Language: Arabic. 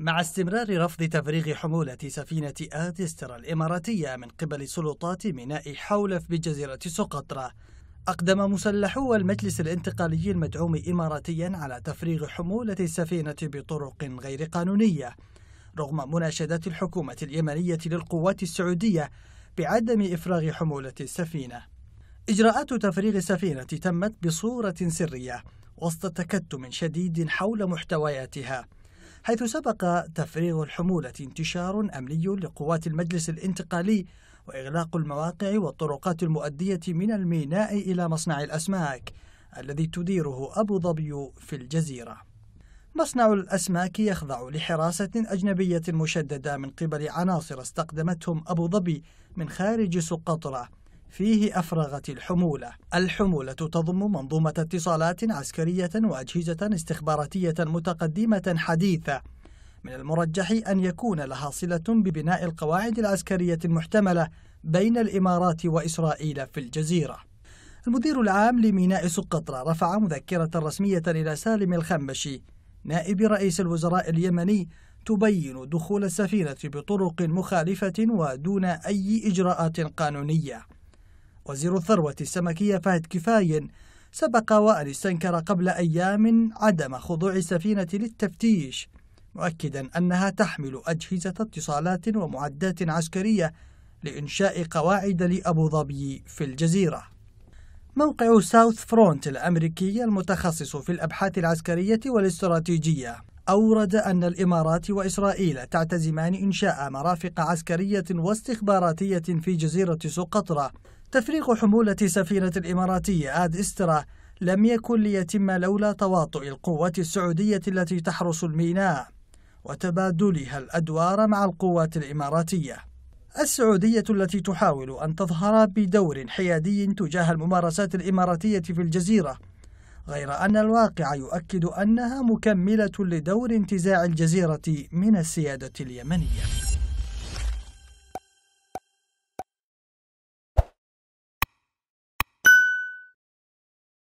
مع استمرار رفض تفريغ حمولة سفينة آتسترا الإماراتية من قبل سلطات ميناء حولف بجزيرة سقطرى أقدم مسلحو المجلس الانتقالي المدعوم إماراتيا على تفريغ حمولة السفينة بطرق غير قانونية رغم مناشدات الحكومة اليمنية للقوات السعودية بعدم إفراغ حمولة السفينة إجراءات تفريغ السفينة تمت بصورة سرية وسط تكتم شديد حول محتوياتها حيث سبق تفريغ الحمولة انتشار أمني لقوات المجلس الانتقالي وإغلاق المواقع والطرقات المؤدية من الميناء إلى مصنع الأسماك الذي تديره أبو ظبي في الجزيرة مصنع الأسماك يخضع لحراسة أجنبية مشددة من قبل عناصر استقدمتهم أبو ظبي من خارج سقطرة فيه أفرغت الحمولة الحمولة تضم منظومة اتصالات عسكرية وأجهزة استخباراتية متقدمة حديثة من المرجح أن يكون لها صلة ببناء القواعد العسكرية المحتملة بين الإمارات وإسرائيل في الجزيرة المدير العام لميناء سقطرى رفع مذكرة رسمية إلى سالم الخمشي نائب رئيس الوزراء اليمني تبين دخول السفينة بطرق مخالفة ودون أي إجراءات قانونية وزير الثروة السمكية فهد كفاي سبق وأن استنكر قبل أيام عدم خضوع سفينة للتفتيش مؤكدا أنها تحمل أجهزة اتصالات ومعدات عسكرية لإنشاء قواعد لأبو ظبي في الجزيرة موقع ساوث فرونت الأمريكي المتخصص في الأبحاث العسكرية والاستراتيجية أورد أن الإمارات وإسرائيل تعتزمان إنشاء مرافق عسكرية واستخباراتية في جزيرة سقطرة تفريغ حمولة سفينة الإماراتية آد إسترا لم يكن ليتم لولا تواطؤ القوات السعودية التي تحرس الميناء وتبادلها الأدوار مع القوات الإماراتية السعودية التي تحاول أن تظهر بدور حيادي تجاه الممارسات الإماراتية في الجزيرة غير أن الواقع يؤكد أنها مكملة لدور انتزاع الجزيرة من السيادة اليمنية